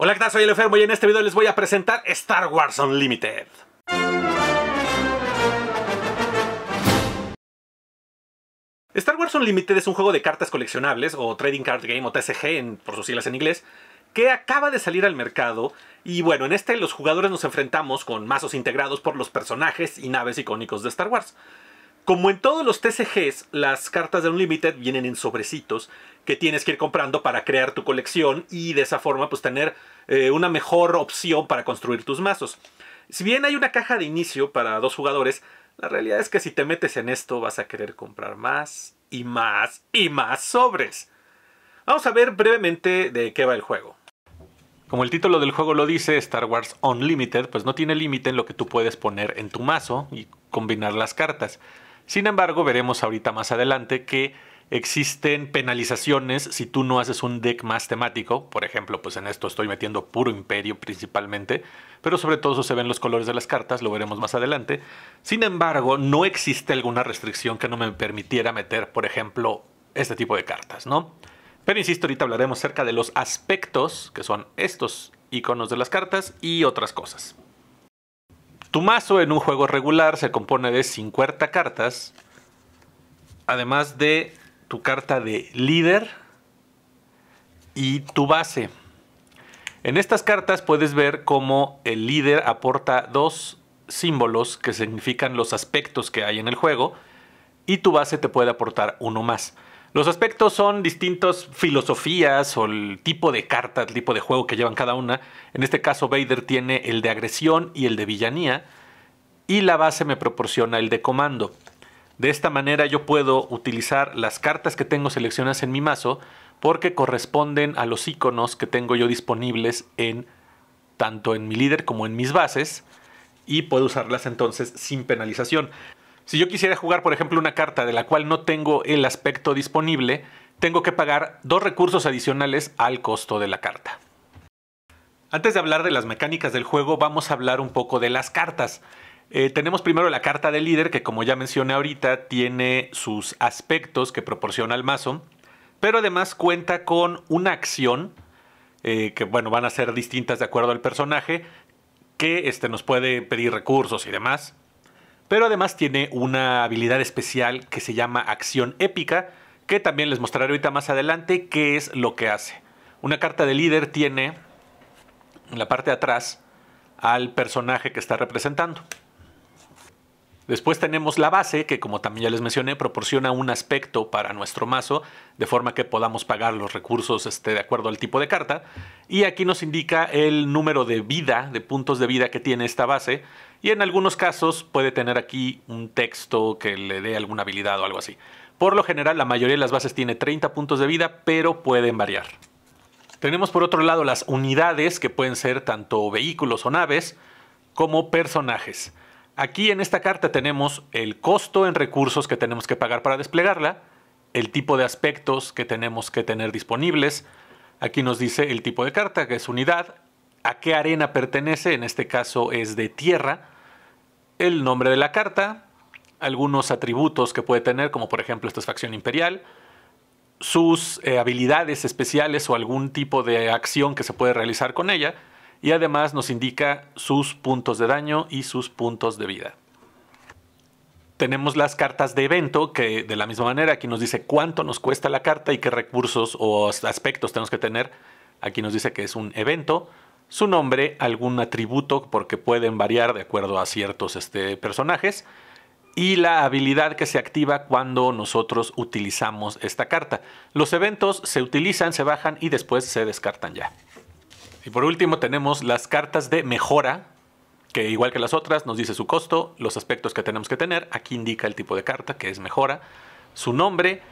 Hola, ¿qué tal? Soy El Enfermo y en este video les voy a presentar Star Wars Unlimited. Star Wars Unlimited es un juego de cartas coleccionables, o Trading Card Game, o TCG en, por sus siglas en inglés, que acaba de salir al mercado y bueno, en este los jugadores nos enfrentamos con mazos integrados por los personajes y naves icónicos de Star Wars. Como en todos los TCGs, las cartas de Unlimited vienen en sobrecitos que tienes que ir comprando para crear tu colección y de esa forma pues tener eh, una mejor opción para construir tus mazos. Si bien hay una caja de inicio para dos jugadores, la realidad es que si te metes en esto vas a querer comprar más y más y más sobres. Vamos a ver brevemente de qué va el juego. Como el título del juego lo dice, Star Wars Unlimited, pues no tiene límite en lo que tú puedes poner en tu mazo y combinar las cartas. Sin embargo, veremos ahorita más adelante que existen penalizaciones si tú no haces un deck más temático. Por ejemplo, pues en esto estoy metiendo puro imperio principalmente, pero sobre todo eso se ven los colores de las cartas, lo veremos más adelante. Sin embargo, no existe alguna restricción que no me permitiera meter, por ejemplo, este tipo de cartas, ¿no? Pero insisto, ahorita hablaremos acerca de los aspectos, que son estos iconos de las cartas y otras cosas. Tu mazo en un juego regular se compone de 50 cartas, además de tu carta de líder y tu base. En estas cartas puedes ver cómo el líder aporta dos símbolos que significan los aspectos que hay en el juego y tu base te puede aportar uno más. Los aspectos son distintas filosofías o el tipo de carta, el tipo de juego que llevan cada una. En este caso Vader tiene el de agresión y el de villanía y la base me proporciona el de comando. De esta manera yo puedo utilizar las cartas que tengo seleccionadas en mi mazo porque corresponden a los iconos que tengo yo disponibles en tanto en mi líder como en mis bases y puedo usarlas entonces sin penalización. Si yo quisiera jugar, por ejemplo, una carta de la cual no tengo el aspecto disponible, tengo que pagar dos recursos adicionales al costo de la carta. Antes de hablar de las mecánicas del juego, vamos a hablar un poco de las cartas. Eh, tenemos primero la carta de líder, que como ya mencioné ahorita, tiene sus aspectos que proporciona el mazo, pero además cuenta con una acción, eh, que bueno, van a ser distintas de acuerdo al personaje, que este, nos puede pedir recursos y demás. Pero además tiene una habilidad especial que se llama acción épica, que también les mostraré ahorita más adelante qué es lo que hace. Una carta de líder tiene en la parte de atrás al personaje que está representando. Después tenemos la base, que como también ya les mencioné, proporciona un aspecto para nuestro mazo, de forma que podamos pagar los recursos este, de acuerdo al tipo de carta. Y aquí nos indica el número de vida, de puntos de vida que tiene esta base. Y en algunos casos puede tener aquí un texto que le dé alguna habilidad o algo así. Por lo general, la mayoría de las bases tiene 30 puntos de vida, pero pueden variar. Tenemos por otro lado las unidades, que pueden ser tanto vehículos o naves, como personajes. Aquí en esta carta tenemos el costo en recursos que tenemos que pagar para desplegarla, el tipo de aspectos que tenemos que tener disponibles. Aquí nos dice el tipo de carta, que es unidad, a qué arena pertenece, en este caso es de tierra, el nombre de la carta, algunos atributos que puede tener, como por ejemplo esta es facción imperial, sus eh, habilidades especiales o algún tipo de acción que se puede realizar con ella, y además nos indica sus puntos de daño y sus puntos de vida. Tenemos las cartas de evento, que de la misma manera aquí nos dice cuánto nos cuesta la carta y qué recursos o aspectos tenemos que tener. Aquí nos dice que es un evento, su nombre, algún atributo, porque pueden variar de acuerdo a ciertos este, personajes, y la habilidad que se activa cuando nosotros utilizamos esta carta. Los eventos se utilizan, se bajan y después se descartan ya. Y por último tenemos las cartas de mejora, que igual que las otras nos dice su costo, los aspectos que tenemos que tener, aquí indica el tipo de carta que es mejora, su nombre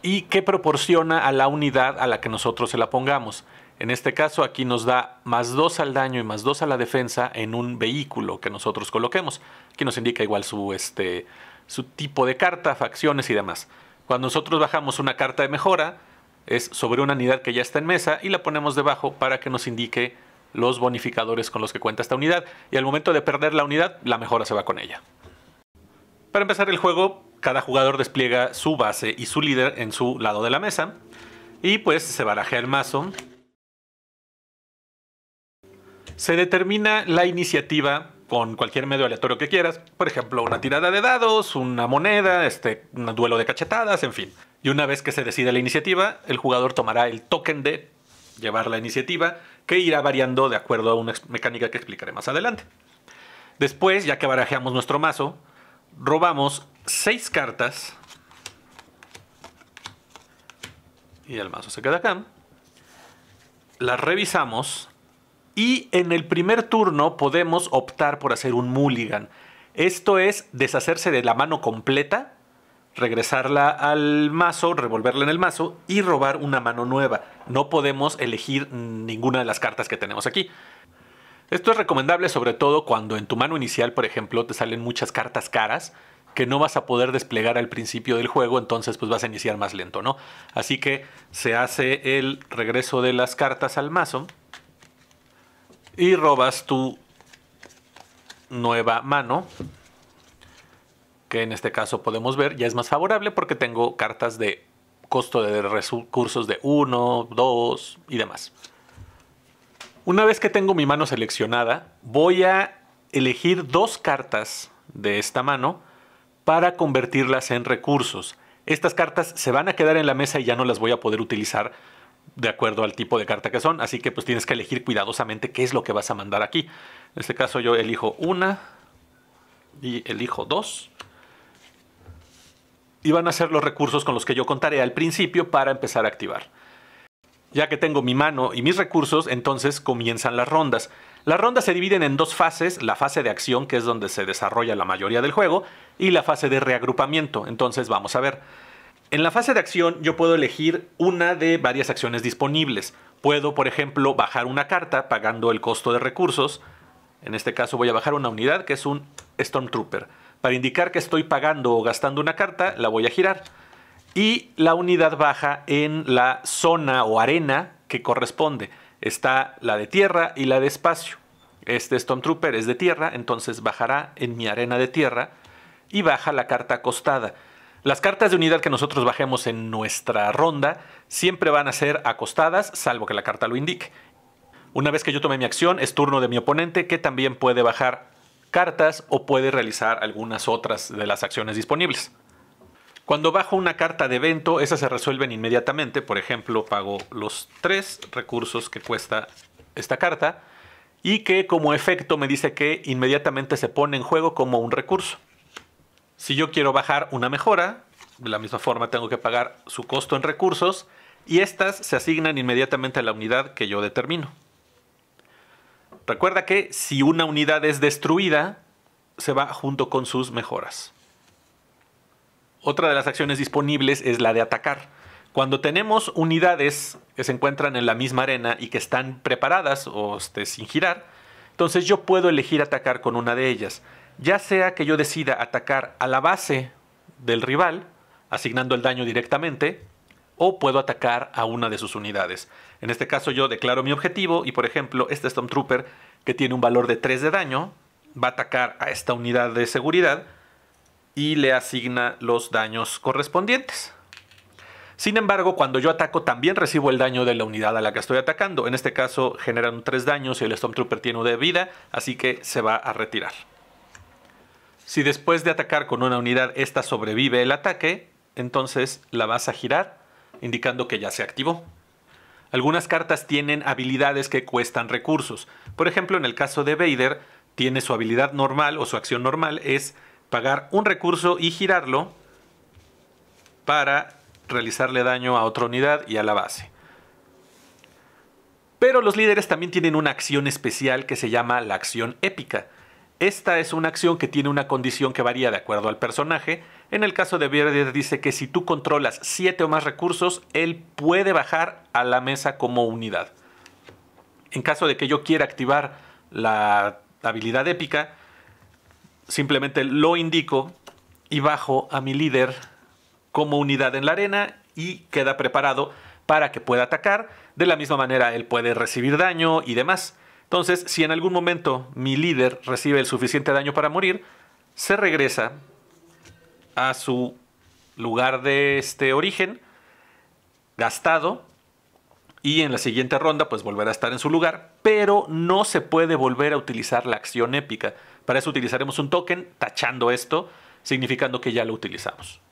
y qué proporciona a la unidad a la que nosotros se la pongamos. En este caso aquí nos da más 2 al daño y más 2 a la defensa en un vehículo que nosotros coloquemos. Aquí nos indica igual su, este, su tipo de carta, facciones y demás. Cuando nosotros bajamos una carta de mejora, es sobre una unidad que ya está en mesa y la ponemos debajo para que nos indique los bonificadores con los que cuenta esta unidad y al momento de perder la unidad la mejora se va con ella. Para empezar el juego, cada jugador despliega su base y su líder en su lado de la mesa y pues se barajea el mazo. Se determina la iniciativa con cualquier medio aleatorio que quieras, por ejemplo, una tirada de dados, una moneda, este, un duelo de cachetadas, en fin. Y una vez que se decide la iniciativa, el jugador tomará el token de llevar la iniciativa, que irá variando de acuerdo a una mecánica que explicaré más adelante. Después, ya que barajeamos nuestro mazo, robamos seis cartas. Y el mazo se queda acá. Las revisamos. Y en el primer turno podemos optar por hacer un mulligan. Esto es deshacerse de la mano completa regresarla al mazo, revolverla en el mazo y robar una mano nueva. No podemos elegir ninguna de las cartas que tenemos aquí. Esto es recomendable sobre todo cuando en tu mano inicial, por ejemplo, te salen muchas cartas caras que no vas a poder desplegar al principio del juego, entonces pues vas a iniciar más lento, ¿no? Así que se hace el regreso de las cartas al mazo y robas tu nueva mano que en este caso podemos ver, ya es más favorable porque tengo cartas de costo de recursos de 1, 2 y demás. Una vez que tengo mi mano seleccionada, voy a elegir dos cartas de esta mano para convertirlas en recursos. Estas cartas se van a quedar en la mesa y ya no las voy a poder utilizar de acuerdo al tipo de carta que son, así que pues tienes que elegir cuidadosamente qué es lo que vas a mandar aquí. En este caso yo elijo una y elijo dos y van a ser los recursos con los que yo contaré al principio para empezar a activar. Ya que tengo mi mano y mis recursos, entonces comienzan las rondas. Las rondas se dividen en dos fases, la fase de acción, que es donde se desarrolla la mayoría del juego, y la fase de reagrupamiento. Entonces vamos a ver. En la fase de acción yo puedo elegir una de varias acciones disponibles. Puedo, por ejemplo, bajar una carta pagando el costo de recursos. En este caso voy a bajar una unidad que es un Stormtrooper. Para indicar que estoy pagando o gastando una carta, la voy a girar. Y la unidad baja en la zona o arena que corresponde. Está la de tierra y la de espacio. Este Stormtrooper es de tierra, entonces bajará en mi arena de tierra y baja la carta acostada. Las cartas de unidad que nosotros bajemos en nuestra ronda siempre van a ser acostadas, salvo que la carta lo indique. Una vez que yo tome mi acción, es turno de mi oponente que también puede bajar cartas o puede realizar algunas otras de las acciones disponibles. Cuando bajo una carta de evento, esas se resuelven inmediatamente. Por ejemplo, pago los tres recursos que cuesta esta carta y que como efecto me dice que inmediatamente se pone en juego como un recurso. Si yo quiero bajar una mejora, de la misma forma tengo que pagar su costo en recursos y estas se asignan inmediatamente a la unidad que yo determino. Recuerda que si una unidad es destruida, se va junto con sus mejoras. Otra de las acciones disponibles es la de atacar. Cuando tenemos unidades que se encuentran en la misma arena y que están preparadas o este, sin girar, entonces yo puedo elegir atacar con una de ellas. Ya sea que yo decida atacar a la base del rival, asignando el daño directamente, o puedo atacar a una de sus unidades. En este caso yo declaro mi objetivo y por ejemplo este Stormtrooper que tiene un valor de 3 de daño va a atacar a esta unidad de seguridad y le asigna los daños correspondientes. Sin embargo, cuando yo ataco también recibo el daño de la unidad a la que estoy atacando. En este caso generan 3 daños y el Stormtrooper tiene 1 de vida, así que se va a retirar. Si después de atacar con una unidad esta sobrevive el ataque, entonces la vas a girar indicando que ya se activó. Algunas cartas tienen habilidades que cuestan recursos. Por ejemplo, en el caso de Vader, tiene su habilidad normal o su acción normal es pagar un recurso y girarlo para realizarle daño a otra unidad y a la base. Pero los líderes también tienen una acción especial que se llama la acción épica esta es una acción que tiene una condición que varía de acuerdo al personaje. En el caso de Verde dice que si tú controlas 7 o más recursos, él puede bajar a la mesa como unidad. En caso de que yo quiera activar la habilidad épica, simplemente lo indico y bajo a mi líder como unidad en la arena y queda preparado para que pueda atacar. De la misma manera, él puede recibir daño y demás. Entonces, si en algún momento mi líder recibe el suficiente daño para morir, se regresa a su lugar de este origen gastado y en la siguiente ronda pues volverá a estar en su lugar, pero no se puede volver a utilizar la acción épica. Para eso utilizaremos un token tachando esto, significando que ya lo utilizamos.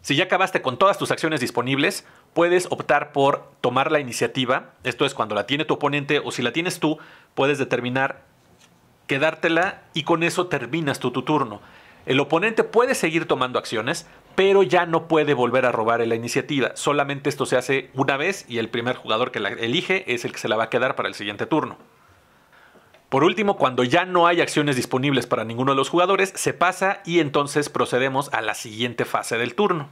Si ya acabaste con todas tus acciones disponibles, puedes optar por tomar la iniciativa, esto es cuando la tiene tu oponente o si la tienes tú, puedes determinar quedártela y con eso terminas tú tu turno. El oponente puede seguir tomando acciones, pero ya no puede volver a robar la iniciativa. Solamente esto se hace una vez y el primer jugador que la elige es el que se la va a quedar para el siguiente turno. Por último, cuando ya no hay acciones disponibles para ninguno de los jugadores, se pasa y entonces procedemos a la siguiente fase del turno.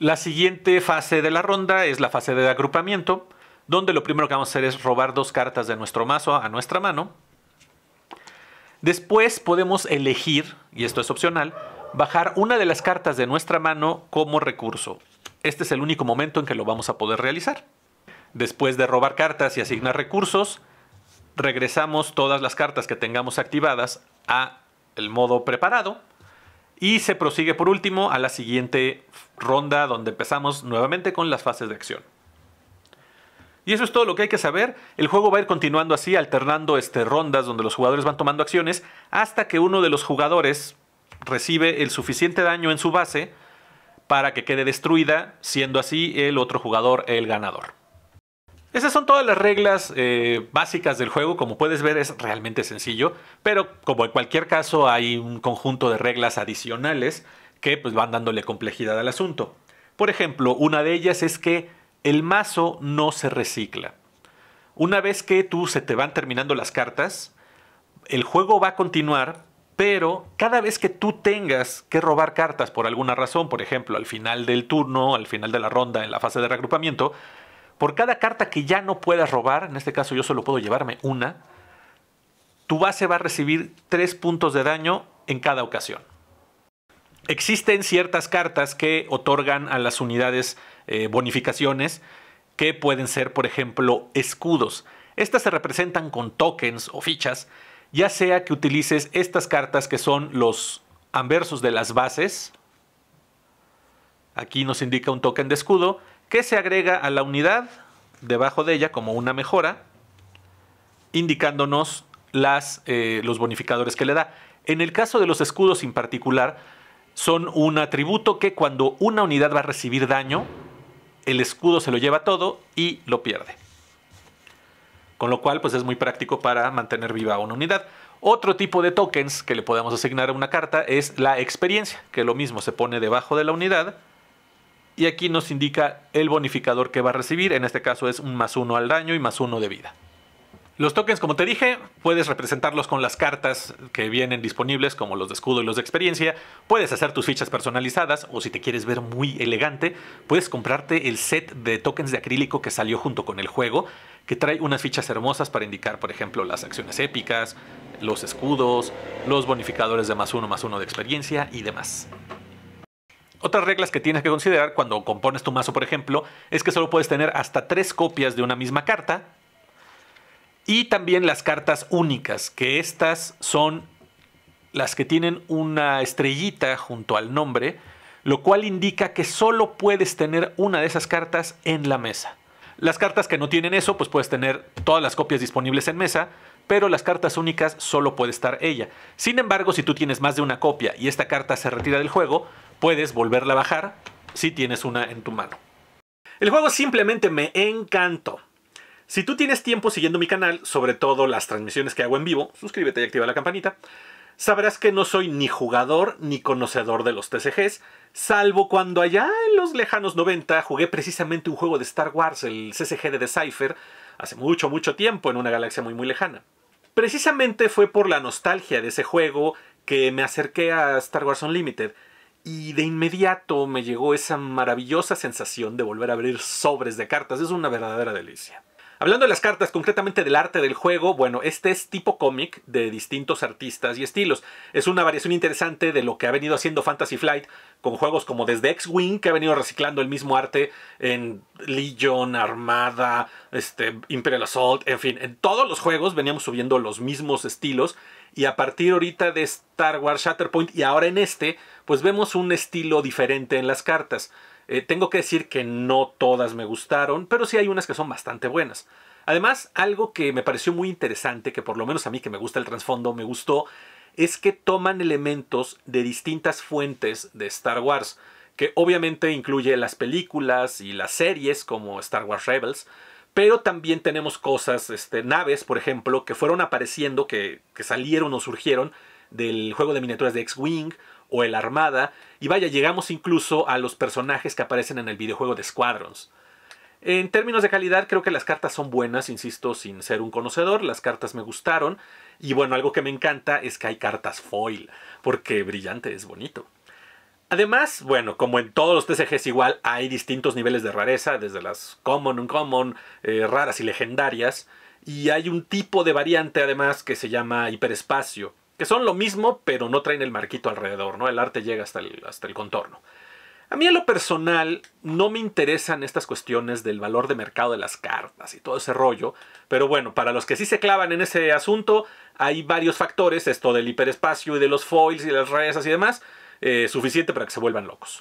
La siguiente fase de la ronda es la fase de agrupamiento, donde lo primero que vamos a hacer es robar dos cartas de nuestro mazo a nuestra mano. Después podemos elegir, y esto es opcional, bajar una de las cartas de nuestra mano como recurso. Este es el único momento en que lo vamos a poder realizar. Después de robar cartas y asignar recursos, regresamos todas las cartas que tengamos activadas a el modo preparado y se prosigue por último a la siguiente ronda donde empezamos nuevamente con las fases de acción. Y eso es todo lo que hay que saber. El juego va a ir continuando así, alternando este, rondas donde los jugadores van tomando acciones, hasta que uno de los jugadores recibe el suficiente daño en su base para que quede destruida, siendo así el otro jugador el ganador. Esas son todas las reglas eh, básicas del juego, como puedes ver es realmente sencillo, pero como en cualquier caso hay un conjunto de reglas adicionales que pues, van dándole complejidad al asunto. Por ejemplo, una de ellas es que el mazo no se recicla. Una vez que tú se te van terminando las cartas, el juego va a continuar, pero cada vez que tú tengas que robar cartas por alguna razón, por ejemplo, al final del turno, al final de la ronda, en la fase de reagrupamiento, por cada carta que ya no puedas robar, en este caso yo solo puedo llevarme una, tu base va a recibir 3 puntos de daño en cada ocasión. Existen ciertas cartas que otorgan a las unidades eh, bonificaciones, que pueden ser, por ejemplo, escudos. Estas se representan con tokens o fichas, ya sea que utilices estas cartas que son los anversos de las bases. Aquí nos indica un token de escudo, que se agrega a la unidad debajo de ella como una mejora, indicándonos las, eh, los bonificadores que le da. En el caso de los escudos en particular, son un atributo que cuando una unidad va a recibir daño, el escudo se lo lleva todo y lo pierde. Con lo cual, pues es muy práctico para mantener viva una unidad. Otro tipo de tokens que le podemos asignar a una carta es la experiencia, que lo mismo se pone debajo de la unidad y aquí nos indica el bonificador que va a recibir, en este caso es un más uno al daño y más uno de vida. Los tokens, como te dije, puedes representarlos con las cartas que vienen disponibles, como los de escudo y los de experiencia. Puedes hacer tus fichas personalizadas, o si te quieres ver muy elegante, puedes comprarte el set de tokens de acrílico que salió junto con el juego, que trae unas fichas hermosas para indicar, por ejemplo, las acciones épicas, los escudos, los bonificadores de más uno, más uno de experiencia y demás. Otras reglas que tienes que considerar cuando compones tu mazo, por ejemplo, es que solo puedes tener hasta tres copias de una misma carta. Y también las cartas únicas, que estas son las que tienen una estrellita junto al nombre, lo cual indica que solo puedes tener una de esas cartas en la mesa. Las cartas que no tienen eso, pues puedes tener todas las copias disponibles en mesa, pero las cartas únicas solo puede estar ella. Sin embargo, si tú tienes más de una copia y esta carta se retira del juego, puedes volverla a bajar si tienes una en tu mano. El juego simplemente me encantó. Si tú tienes tiempo siguiendo mi canal, sobre todo las transmisiones que hago en vivo, suscríbete y activa la campanita, sabrás que no soy ni jugador ni conocedor de los TCGs, salvo cuando allá en los lejanos 90 jugué precisamente un juego de Star Wars, el CCG de Decipher, hace mucho, mucho tiempo en una galaxia muy, muy lejana. Precisamente fue por la nostalgia de ese juego que me acerqué a Star Wars Unlimited y de inmediato me llegó esa maravillosa sensación de volver a abrir sobres de cartas. Es una verdadera delicia. Hablando de las cartas, concretamente del arte del juego, bueno, este es tipo cómic de distintos artistas y estilos. Es una variación interesante de lo que ha venido haciendo Fantasy Flight con juegos como desde X-Wing, que ha venido reciclando el mismo arte en Legion, Armada, este, Imperial Assault, en fin, en todos los juegos veníamos subiendo los mismos estilos. Y a partir ahorita de Star Wars Shatterpoint y ahora en este, pues vemos un estilo diferente en las cartas. Eh, tengo que decir que no todas me gustaron, pero sí hay unas que son bastante buenas. Además, algo que me pareció muy interesante, que por lo menos a mí que me gusta el trasfondo, me gustó, es que toman elementos de distintas fuentes de Star Wars, que obviamente incluye las películas y las series como Star Wars Rebels, pero también tenemos cosas, este, naves, por ejemplo, que fueron apareciendo, que, que salieron o surgieron del juego de miniaturas de X-Wing o el Armada, y vaya, llegamos incluso a los personajes que aparecen en el videojuego de Squadrons. En términos de calidad, creo que las cartas son buenas, insisto, sin ser un conocedor, las cartas me gustaron, y bueno, algo que me encanta es que hay cartas foil, porque brillante es bonito. Además, bueno, como en todos los TCGs igual, hay distintos niveles de rareza, desde las common, uncommon, common, eh, raras y legendarias, y hay un tipo de variante además que se llama hiperespacio, que son lo mismo, pero no traen el marquito alrededor, ¿no? El arte llega hasta el, hasta el contorno. A mí en lo personal no me interesan estas cuestiones del valor de mercado de las cartas y todo ese rollo, pero bueno, para los que sí se clavan en ese asunto, hay varios factores, esto del hiperespacio y de los foils y las rayas y demás, eh, suficiente para que se vuelvan locos.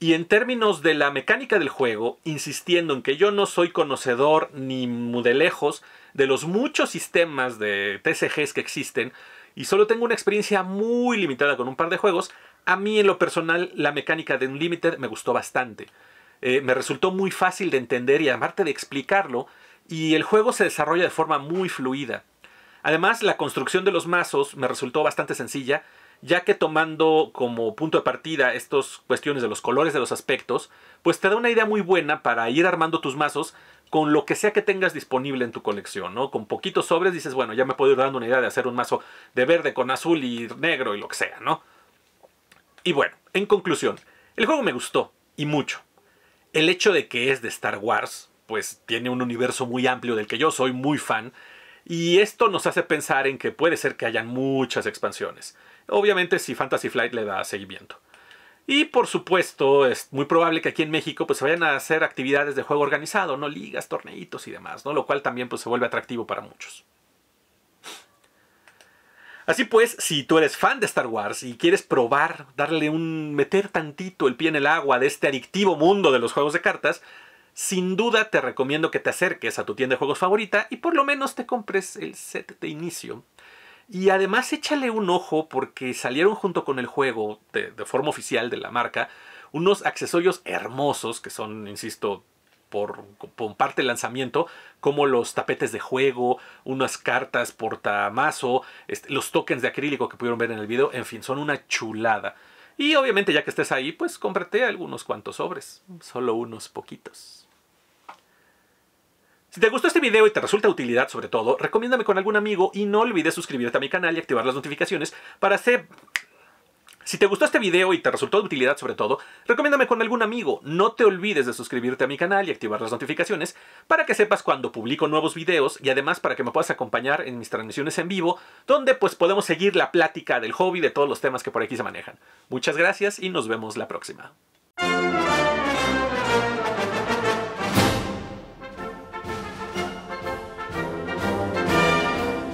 Y en términos de la mecánica del juego, insistiendo en que yo no soy conocedor ni de lejos de los muchos sistemas de TCGs que existen, y solo tengo una experiencia muy limitada con un par de juegos, a mí en lo personal la mecánica de Unlimited me gustó bastante. Eh, me resultó muy fácil de entender y aparte de explicarlo, y el juego se desarrolla de forma muy fluida. Además, la construcción de los mazos me resultó bastante sencilla ya que tomando como punto de partida estas cuestiones de los colores, de los aspectos, pues te da una idea muy buena para ir armando tus mazos con lo que sea que tengas disponible en tu colección, ¿no? Con poquitos sobres dices, bueno, ya me puedo ir dando una idea de hacer un mazo de verde con azul y negro y lo que sea, ¿no? Y bueno, en conclusión, el juego me gustó y mucho. El hecho de que es de Star Wars, pues tiene un universo muy amplio del que yo soy muy fan, y esto nos hace pensar en que puede ser que hayan muchas expansiones. Obviamente si Fantasy Flight le da seguimiento. Y por supuesto, es muy probable que aquí en México pues se vayan a hacer actividades de juego organizado, ¿no? Ligas, torneitos y demás, ¿no? Lo cual también pues se vuelve atractivo para muchos. Así pues, si tú eres fan de Star Wars y quieres probar, darle un. meter tantito el pie en el agua de este adictivo mundo de los juegos de cartas, sin duda te recomiendo que te acerques a tu tienda de juegos favorita y por lo menos te compres el set de inicio y además échale un ojo porque salieron junto con el juego de, forma oficial de la marca unos accesorios hermosos que son, insisto, por, por, parte del lanzamiento, como los tapetes de juego, unas cartas portamazo, este, los tokens de acrílico que pudieron ver en el video, en fin, son una chulada. Y obviamente ya que estés ahí, pues cómprate algunos cuantos sobres, solo unos poquitos. Si te gustó este video y te resulta utilidad sobre todo, recomiéndame con algún amigo y no olvides suscribirte a mi canal y activar las notificaciones para hacer... Si te gustó este video y te resultó de utilidad sobre todo, recomiéndame con algún amigo. No te olvides de suscribirte a mi canal y activar las notificaciones para que sepas cuando publico nuevos videos y además para que me puedas acompañar en mis transmisiones en vivo, donde pues podemos seguir la plática del hobby de todos los temas que por aquí se manejan. Muchas gracias y nos vemos la próxima.